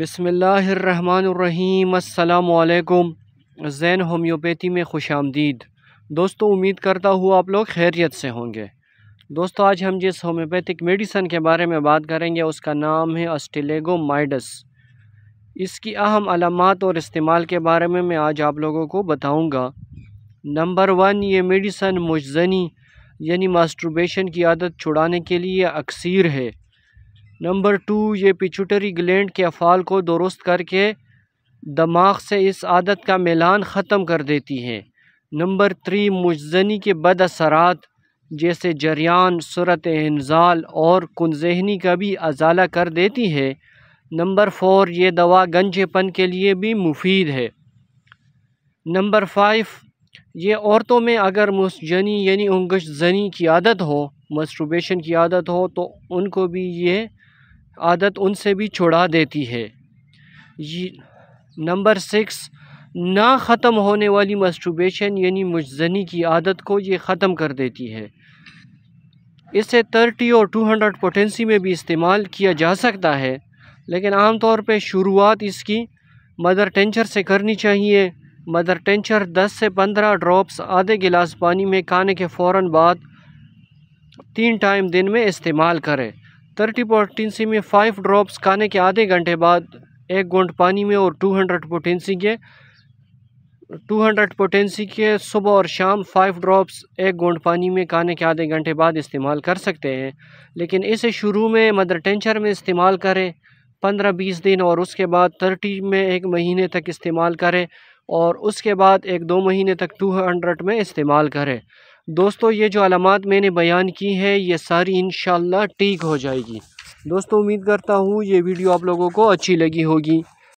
बसमिलकुम Jain homeopathy में खुश आमदीद दोस्तों उम्मीद करता हूँ आप लोग खैरियत से होंगे दोस्तों आज हम जिस होम्योपैथिक मेडिसन के बारे में बात करेंगे उसका नाम है माइडस इसकी अहम अलामत और इस्तेमाल के बारे में मैं आज आप लोगों को बताऊँगा नंबर वन ये मेडिसन मुजनी यानी मास्टरबेशन की आदत छुड़ाने के लिए अक्सर है नंबर टू ये पिचुटरी ग्लैंड के अफ़ाल को दुरुस्त करके दमाग से इस आदत का मिलान ख़त्म कर देती है नंबर थ्री मुजनी के बद असरात जैसे जरियान सूरत इंजाल और कुनजहनी का भी अजाला कर देती है नंबर फोर ये दवा गंजेपन के लिए भी मुफीद है नंबर फाइव ये औरतों में अगर मुसजनी यानी उंगश जनी की आदत हो मस्ट्रबेशन की आदत हो तो उनको भी ये आदत उनसे भी छुड़ा देती है ये नंबर सिक्स ना ख़त्म होने वाली मस्टूबेशन यानी मुजनी की आदत को ये ख़त्म कर देती है इसे थर्टी और टू हंड्रेड पोटेंसी में भी इस्तेमाल किया जा सकता है लेकिन आम तौर पर शुरुआत इसकी मदर टेंचर से करनी चाहिए मदर टेंचर दस से पंद्रह ड्रॉप्स आधे गिलास पानी में खाने के फ़ौर बाद तीन टाइम दिन में इस्तेमाल करें थर्टी पोटेंसी में फ़ाइव ड्रॉप्स खाने के आधे घंटे बाद एक घोंट पानी में और टू हंड्रेड पोटेंसी के टू हंड्रेड पोटेंसी के सुबह और शाम फाइव ड्रॉप्स एक गोंड पानी में खाने के आधे घंटे बाद इस्तेमाल कर सकते हैं लेकिन इसे शुरू में मदर टेंचर में इस्तेमाल करें पंद्रह बीस दिन और उसके बाद थर्टी में एक महीने तक इस्तेमाल करें और उसके बाद एक दो महीने तक टू हंड्रेड में इस्तेमाल करें दोस्तों ये जो अलामत मैंने बयान की है ये सारी इन ठीक हो जाएगी दोस्तों उम्मीद करता हूँ ये वीडियो आप लोगों को अच्छी लगी होगी